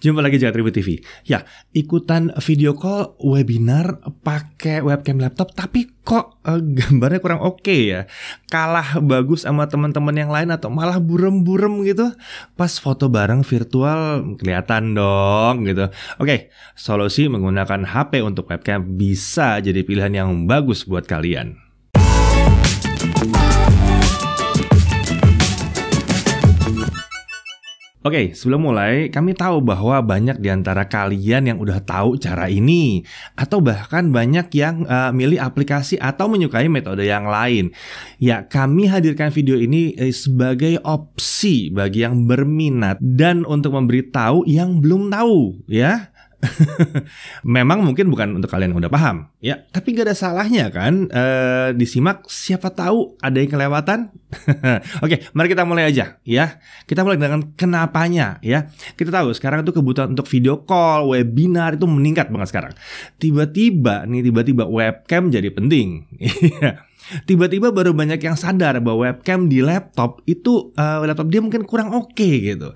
Jumpa lagi di Tribu TV. Ya, ikutan video call webinar pakai webcam laptop tapi kok eh, gambarnya kurang oke okay ya. Kalah bagus sama teman-teman yang lain atau malah burem-burem gitu. Pas foto bareng virtual kelihatan dong gitu. Oke, solusi menggunakan HP untuk webcam bisa jadi pilihan yang bagus buat kalian. Oke, okay, sebelum mulai, kami tahu bahwa banyak di antara kalian yang udah tahu cara ini, atau bahkan banyak yang uh, milih aplikasi atau menyukai metode yang lain. Ya, kami hadirkan video ini eh, sebagai opsi bagi yang berminat dan untuk memberitahu yang belum tahu, ya. Memang mungkin bukan untuk kalian yang udah paham, ya. Tapi gak ada salahnya kan e, disimak. Siapa tahu ada yang kelewatan. Oke, mari kita mulai aja, ya. Kita mulai dengan kenapanya, ya. Kita tahu sekarang itu kebutuhan untuk video call, webinar itu meningkat banget sekarang. Tiba-tiba nih, tiba-tiba webcam jadi penting. Iya tiba-tiba baru banyak yang sadar bahwa webcam di laptop itu uh, laptop dia mungkin kurang oke okay, gitu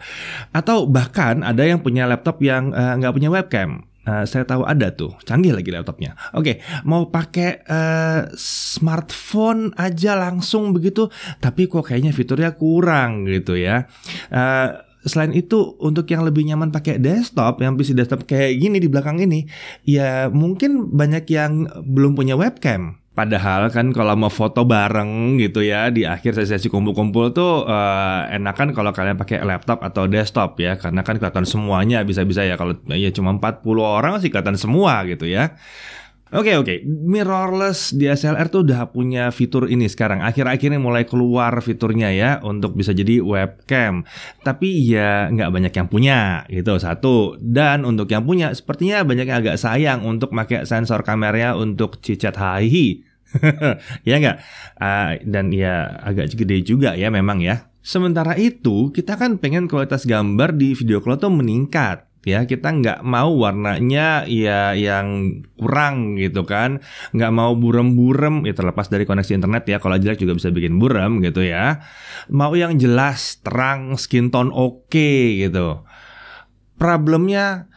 atau bahkan ada yang punya laptop yang eh, nggak uh, punya webcam Uh, saya tahu ada tuh, canggih lagi laptopnya. Oke, okay, mau pakai uh, smartphone aja langsung begitu, tapi kok kayaknya fiturnya kurang gitu ya. Uh, selain itu untuk yang lebih nyaman pakai desktop yang PC desktop kayak gini di belakang ini ya mungkin banyak yang belum punya webcam Padahal kan kalau mau foto bareng gitu ya di akhir sesi-sesi kumpul-kumpul tuh uh, enakan kalau kalian pakai laptop atau desktop ya karena kan kelihatan semuanya bisa-bisa ya kalau ya cuma 40 orang sih kelihatan semua gitu ya. Oke okay, oke, okay. mirrorless SLR tuh udah punya fitur ini sekarang. Akhir-akhirnya mulai keluar fiturnya ya untuk bisa jadi webcam. Tapi ya nggak banyak yang punya gitu satu. Dan untuk yang punya sepertinya banyak yang agak sayang untuk pakai sensor kameranya untuk cicat hihi. ya nggak? Uh, dan ya agak gede juga ya memang ya. Sementara itu kita kan pengen kualitas gambar di video call tuh meningkat ya kita nggak mau warnanya ya yang kurang gitu kan nggak mau burem-burem ya terlepas dari koneksi internet ya kalau jelek juga bisa bikin burem gitu ya mau yang jelas terang skin tone oke okay, gitu problemnya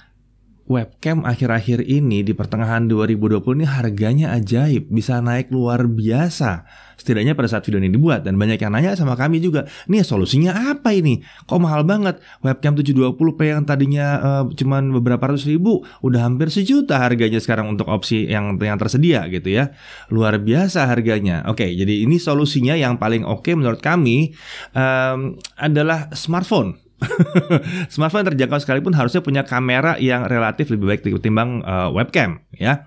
webcam akhir-akhir ini di pertengahan 2020 ini harganya ajaib, bisa naik luar biasa. Setidaknya pada saat video ini dibuat dan banyak yang nanya sama kami juga, "Nih, solusinya apa ini? Kok mahal banget? Webcam 720p yang tadinya uh, cuman beberapa ratus ribu, udah hampir sejuta harganya sekarang untuk opsi yang yang tersedia gitu ya. Luar biasa harganya." Oke, jadi ini solusinya yang paling oke okay menurut kami um, adalah smartphone Smartphone yang terjangkau sekalipun harusnya punya kamera yang relatif lebih baik ketimbang uh, webcam ya.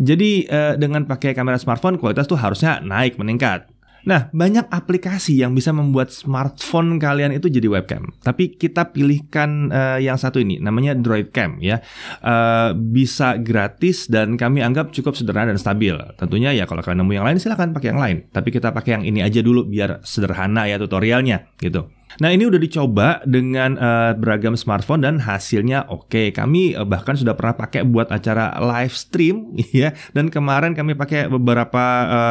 Jadi uh, dengan pakai kamera smartphone kualitas tuh harusnya naik meningkat. Nah, banyak aplikasi yang bisa membuat smartphone kalian itu jadi webcam. Tapi kita pilihkan uh, yang satu ini, namanya Cam ya. Uh, bisa gratis dan kami anggap cukup sederhana dan stabil. Tentunya ya kalau kalian nemu yang lain silahkan pakai yang lain. Tapi kita pakai yang ini aja dulu biar sederhana ya tutorialnya gitu. Nah ini udah dicoba dengan uh, beragam smartphone dan hasilnya oke. Okay. Kami uh, bahkan sudah pernah pakai buat acara live stream ya. Dan kemarin kami pakai beberapa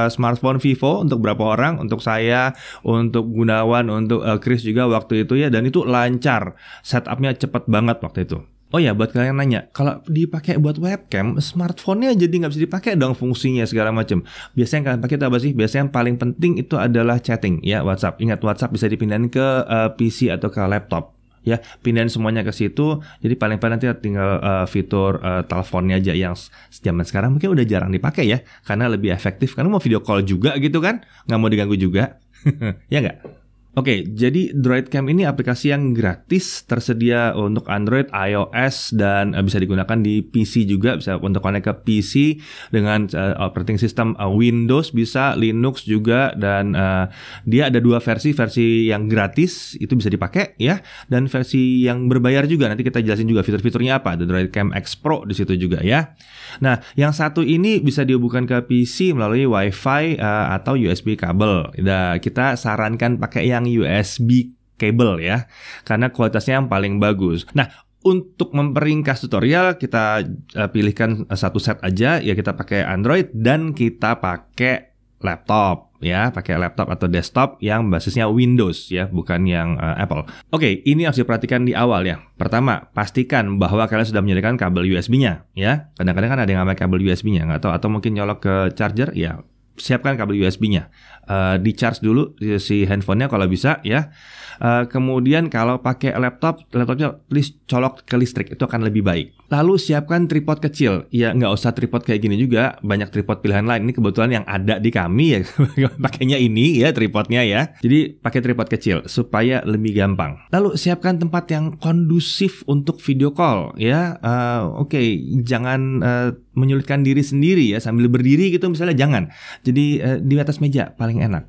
uh, smartphone Vivo untuk berapa orang, untuk saya, untuk Gunawan, untuk uh, Chris juga waktu itu ya. Dan itu lancar, setupnya cepat banget waktu itu. Oh ya, buat kalian yang nanya, kalau dipakai buat webcam, smartphone-nya jadi nggak bisa dipakai dong fungsinya segala macam. Biasanya yang kalian pakai itu apa sih? Biasanya yang paling penting itu adalah chatting, ya WhatsApp. Ingat WhatsApp bisa dipindahin ke uh, eh, PC atau ke laptop ya pindahin semuanya ke situ jadi paling paling nanti tinggal uh, fitur uh, teleponnya aja yang zaman sekarang mungkin udah jarang dipakai ya karena lebih efektif karena mau video call juga gitu kan nggak mau diganggu juga ya nggak Oke, okay, jadi DroidCam ini aplikasi yang gratis tersedia untuk Android, iOS dan eh, bisa digunakan di PC juga bisa untuk connect ke PC dengan uh, operating system uh, Windows bisa Linux juga dan uh, dia ada dua versi, versi yang gratis itu bisa dipakai ya dan versi yang berbayar juga nanti kita jelasin juga fitur-fiturnya apa. Ada DroidCam X Pro di situ juga ya. Nah, yang satu ini bisa dihubungkan ke PC melalui WiFi uh, atau USB kabel. Nah, kita sarankan pakai yang USB cable ya karena kualitasnya yang paling bagus. Nah, untuk memperingkas tutorial kita eh, pilihkan eh, satu set aja ya kita pakai Android dan kita pakai laptop ya pakai laptop atau desktop yang basisnya Windows ya bukan yang uh, Apple. Oke, okay, ini harus diperhatikan di awal ya. Pertama, pastikan bahwa kalian sudah menyediakan kabel USB-nya ya. Kadang-kadang kan ada yang ngambil kabel USB-nya atau atau mungkin nyolok ke charger ya siapkan kabel USB-nya. Uh, eh, di charge dulu si handphonenya kalau bisa ya. Uh, kemudian kalau pakai laptop, laptopnya please colok ke listrik itu akan lebih baik. Lalu siapkan tripod kecil. Ya nggak usah tripod kayak gini juga. Banyak tripod pilihan lain. Ini kebetulan yang ada di kami ya. Pakainya ini ya tripodnya ya. Jadi pakai tripod kecil supaya lebih gampang. Lalu siapkan tempat yang kondusif untuk video call ya. Uh, Oke, okay. jangan uh, menyulitkan diri sendiri ya sambil berdiri gitu misalnya jangan. Jadi uh, di atas meja paling enak.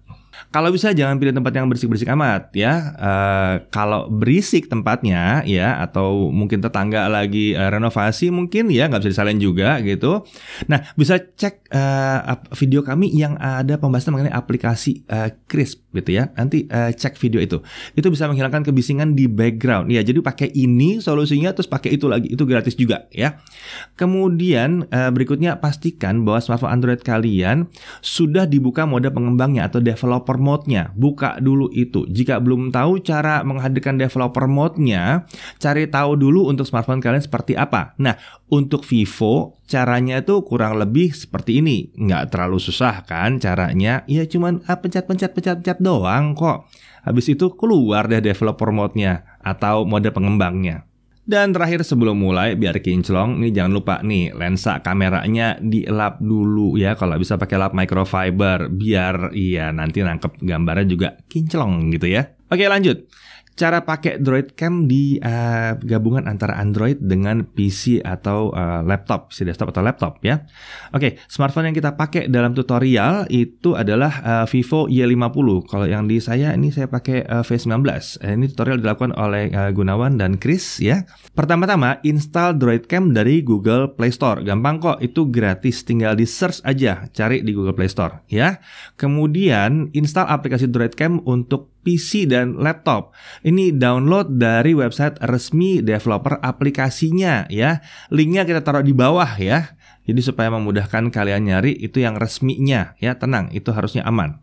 Kalau bisa jangan pilih tempat yang berisik-berisik amat ya. Uh, kalau berisik tempatnya ya atau mungkin tetangga lagi uh, renovasi mungkin ya nggak bisa disalin juga gitu. Nah bisa cek uh, video kami yang ada pembahasan mengenai aplikasi uh, Crisp gitu ya. Nanti uh, cek video itu. Itu bisa menghilangkan kebisingan di background. Ya jadi pakai ini solusinya terus pakai itu lagi itu gratis juga ya. Kemudian uh, berikutnya pastikan bahwa smartphone Android kalian sudah dibuka mode pengembangnya atau developer developer mode-nya. Buka dulu itu. Jika belum tahu cara menghadirkan developer mode-nya, cari tahu dulu untuk smartphone kalian seperti apa. Nah, untuk Vivo, caranya itu kurang lebih seperti ini. Nggak terlalu susah kan caranya? Ya cuman pencet-pencet-pencet-pencet ah, doang kok. Habis itu keluar deh developer mode-nya atau mode pengembangnya. Dan terakhir sebelum mulai, biar kinclong, nih jangan lupa nih lensa kameranya dielap dulu ya. Kalau bisa pakai lap microfiber, biar iya nanti nangkep gambarnya juga kinclong gitu ya. Oke lanjut cara pakai Droid Cam di uh, gabungan antara Android dengan PC atau uh, laptop, si desktop atau laptop ya. Oke, okay, smartphone yang kita pakai dalam tutorial itu adalah uh, Vivo Y50. Kalau yang di saya ini saya pakai uh, V19. Ini tutorial dilakukan oleh uh, Gunawan dan Chris ya. Pertama-tama install Droid Cam dari Google Play Store. Gampang kok, itu gratis. Tinggal di search aja, cari di Google Play Store ya. Kemudian install aplikasi Droid Cam untuk PC dan laptop. Ini download dari website resmi developer aplikasinya ya. Linknya kita taruh di bawah ya. Jadi supaya memudahkan kalian nyari itu yang resminya ya. Tenang, itu harusnya aman.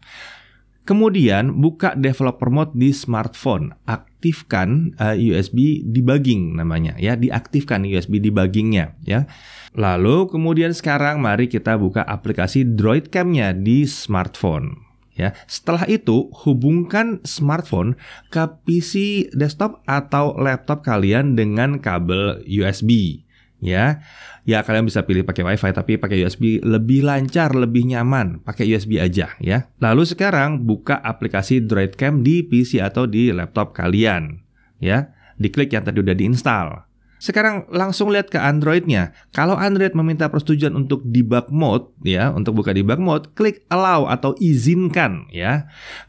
Kemudian buka developer mode di smartphone, aktifkan uh, eh, USB debugging namanya ya, diaktifkan USB debuggingnya ya. Lalu kemudian sekarang mari kita buka aplikasi Droid Cam-nya di smartphone. Ya, setelah itu hubungkan smartphone ke PC desktop atau laptop kalian dengan kabel USB. Ya, ya kalian bisa pilih pakai WiFi tapi pakai USB lebih lancar, lebih nyaman. Pakai USB aja ya. Lalu sekarang buka aplikasi DroidCam di PC atau di laptop kalian. Ya, diklik yang tadi udah diinstal. Sekarang langsung lihat ke Androidnya. Kalau Android meminta persetujuan untuk debug mode, ya, untuk buka debug mode, klik allow atau izinkan, ya.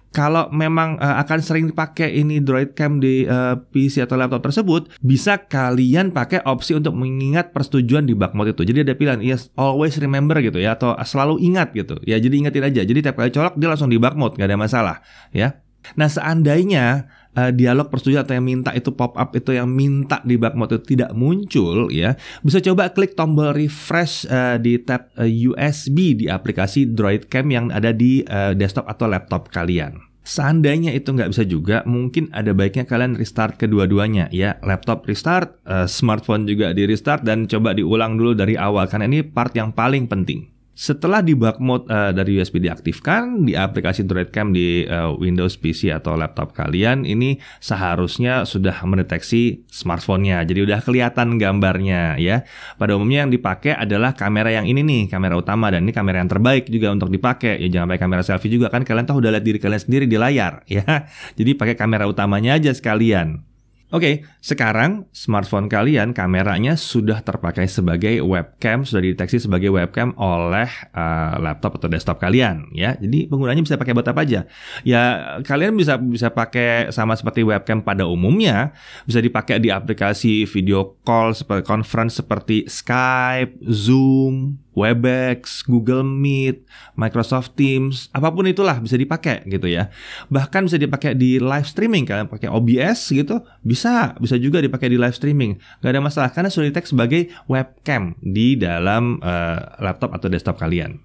Kalau memang uh, akan sering dipakai ini Droid Cam di uh, eh, PC atau laptop tersebut, bisa kalian pakai opsi untuk mengingat persetujuan di debug mode itu. Jadi ada pilihan yes always remember gitu ya atau selalu ingat gitu. Ya jadi ingatin aja. Jadi tiap kali colok dia langsung di debug mode, nggak ada masalah, ya. Nah, seandainya uh, dialog persetujuan atau yang minta itu pop up itu yang minta di mode itu tidak muncul ya, bisa coba klik tombol refresh uh, di tab uh, eh, USB di aplikasi Droid Cam yang ada di uh, desktop atau laptop kalian. Seandainya itu nggak bisa juga, mungkin ada baiknya kalian restart kedua-duanya ya. Laptop restart, smartphone juga di restart dan coba diulang dulu dari awal karena ini part yang paling penting. Setelah di bug mode uh, dari USB diaktifkan di aplikasi cam di uh, Windows PC atau laptop kalian, ini seharusnya sudah mendeteksi smartphone-nya. Jadi udah kelihatan gambarnya ya. Pada umumnya yang dipakai adalah kamera yang ini nih, kamera utama dan ini kamera yang terbaik juga untuk dipakai. Ya jangan pakai kamera selfie juga kan kalian tahu udah lihat diri kalian sendiri di layar ya. Jadi pakai kamera utamanya aja sekalian. Oke, okay, sekarang smartphone kalian kameranya sudah terpakai sebagai webcam, sudah dideteksi sebagai webcam oleh uh, laptop atau desktop kalian, ya. Jadi penggunanya bisa pakai buat apa aja. Ya kalian bisa bisa pakai sama seperti webcam pada umumnya, bisa dipakai di aplikasi video call seperti conference seperti Skype, Zoom, Webex, Google Meet, Microsoft Teams, apapun itulah bisa dipakai gitu ya. Bahkan bisa dipakai di live streaming kalian pakai OBS gitu, bisa, bisa juga dipakai di live streaming. Gak ada masalah karena sudah di-tag sebagai webcam di dalam uh, laptop atau desktop kalian.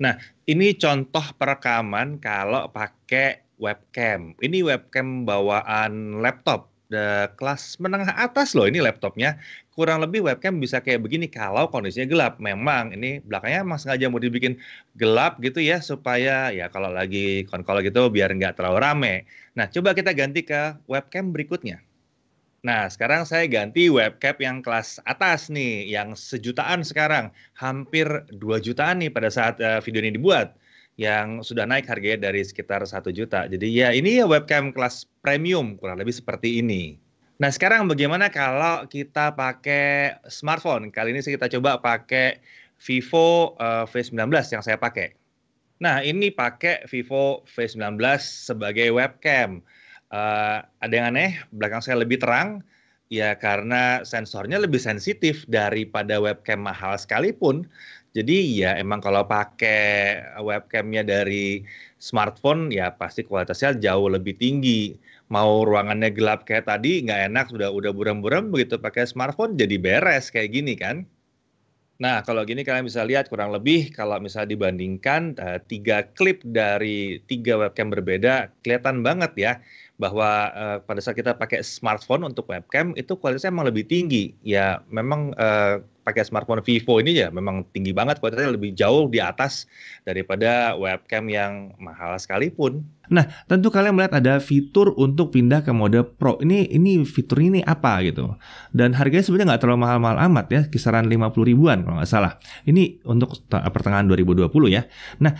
Nah, ini contoh perekaman kalau pakai webcam. Ini webcam bawaan laptop. The eh, kelas menengah atas loh ini laptopnya kurang lebih webcam bisa kayak begini kalau kondisinya gelap. Memang ini belakangnya emang sengaja mau dibikin gelap gitu ya supaya ya kalau lagi konkol gitu biar nggak terlalu rame. Nah coba kita ganti ke webcam berikutnya. Nah sekarang saya ganti webcam yang kelas atas nih, yang sejutaan sekarang, hampir 2 jutaan nih pada saat uh, video ini dibuat yang sudah naik harganya dari sekitar satu juta. Jadi ya ini ya webcam kelas premium kurang lebih seperti ini. Nah, sekarang bagaimana kalau kita pakai smartphone? Kali ini kita coba pakai Vivo uh, eh, V19 yang saya pakai. Nah, ini pakai Vivo V19 sebagai webcam. Uh, ada yang aneh, belakang saya lebih terang, ya karena sensornya lebih sensitif daripada webcam mahal sekalipun. Jadi ya emang kalau pakai webcamnya dari smartphone ya pasti kualitasnya jauh lebih tinggi. Mau ruangannya gelap kayak tadi nggak enak sudah udah buram-buram begitu pakai smartphone jadi beres kayak gini kan. Nah kalau gini kalian bisa lihat kurang lebih kalau misalnya dibandingkan eh, tiga klip dari tiga webcam berbeda kelihatan banget ya bahwa uh, pada saat kita pakai smartphone untuk webcam itu kualitasnya memang lebih tinggi. Ya memang uh, pakai smartphone Vivo ini ya memang tinggi banget kualitasnya lebih jauh di atas daripada webcam yang mahal sekalipun. Nah, tentu kalian melihat ada fitur untuk pindah ke mode Pro. Ini ini fitur ini apa gitu. Dan harganya sebenarnya nggak terlalu mahal-mahal amat ya, kisaran 50 ribuan kalau nggak salah. Ini untuk pertengahan 2020 ya. Nah,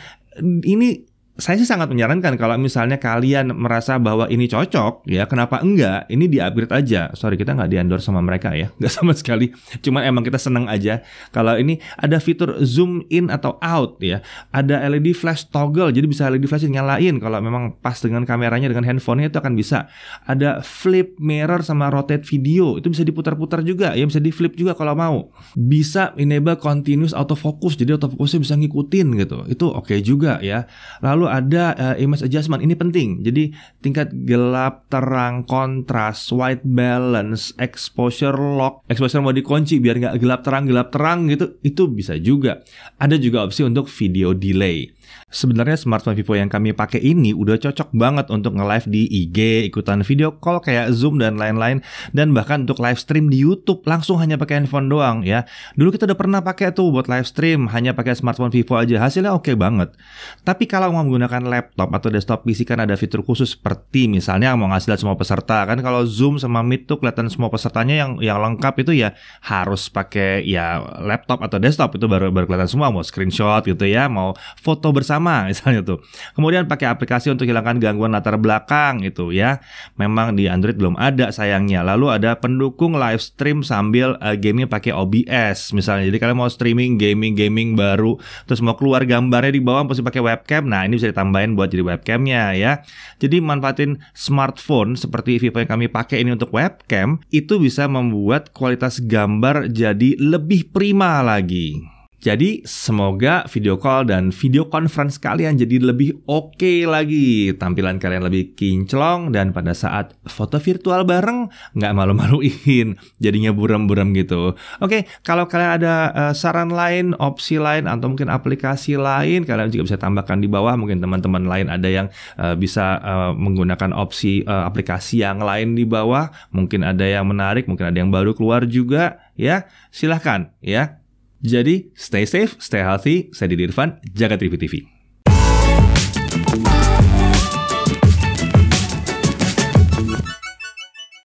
ini saya sih sangat menyarankan kalau misalnya kalian merasa bahwa ini cocok, ya kenapa enggak? Ini di upgrade aja. Sorry kita nggak di endorse sama mereka ya, nggak sama sekali. Cuman emang kita seneng aja kalau ini ada fitur zoom in atau out ya. Ada LED flash toggle, jadi bisa LED flash nyalain kalau memang pas dengan kameranya dengan handphonenya itu akan bisa. Ada flip mirror sama rotate video, itu bisa diputar-putar juga, ya bisa di flip juga kalau mau. Bisa enable continuous autofocus, jadi autofocusnya bisa ngikutin gitu. Itu oke okay juga ya. Lalu ada uh, image adjustment ini penting. Jadi tingkat gelap, terang, kontras, white balance, exposure lock, exposure mau dikunci biar nggak gelap terang gelap terang gitu itu bisa juga. Ada juga opsi untuk video delay. Sebenarnya smartphone Vivo yang kami pakai ini udah cocok banget untuk nge-live di IG, ikutan video call kayak Zoom dan lain-lain dan bahkan untuk live stream di YouTube langsung hanya pakai handphone doang ya. Dulu kita udah pernah pakai tuh buat live stream hanya pakai smartphone Vivo aja hasilnya oke okay banget. Tapi kalau mau menggunakan laptop atau desktop PC kan ada fitur khusus seperti misalnya mau ngasih lihat semua peserta kan kalau Zoom sama Meet tuh kelihatan semua pesertanya yang yang lengkap itu ya harus pakai ya laptop atau desktop itu baru baru kelihatan semua mau screenshot gitu ya, mau foto bersama misalnya tuh. Kemudian pakai aplikasi untuk hilangkan gangguan latar belakang itu ya. Memang di Android belum ada sayangnya. Lalu ada pendukung live stream sambil uh, eh, gaming pakai OBS misalnya. Jadi kalian mau streaming gaming gaming baru terus mau keluar gambarnya di bawah mesti pakai webcam. Nah, ini bisa ditambahin buat jadi webcamnya ya. Jadi manfaatin smartphone seperti Vivo yang kami pakai ini untuk webcam itu bisa membuat kualitas gambar jadi lebih prima lagi. Jadi semoga video call dan video conference kalian jadi lebih oke okay lagi. Tampilan kalian lebih kinclong dan pada saat foto virtual bareng nggak malu-maluin. Jadinya buram-buram gitu. Oke, okay, kalau kalian ada uh, saran lain, opsi lain, atau mungkin aplikasi lain, kalian juga bisa tambahkan di bawah. Mungkin teman-teman lain ada yang uh, bisa uh, menggunakan opsi uh, aplikasi yang lain di bawah. Mungkin ada yang menarik, mungkin ada yang baru keluar juga. Ya, silahkan ya jadi, stay safe, stay healthy. Saya Didi Irfan, jaga TV TV.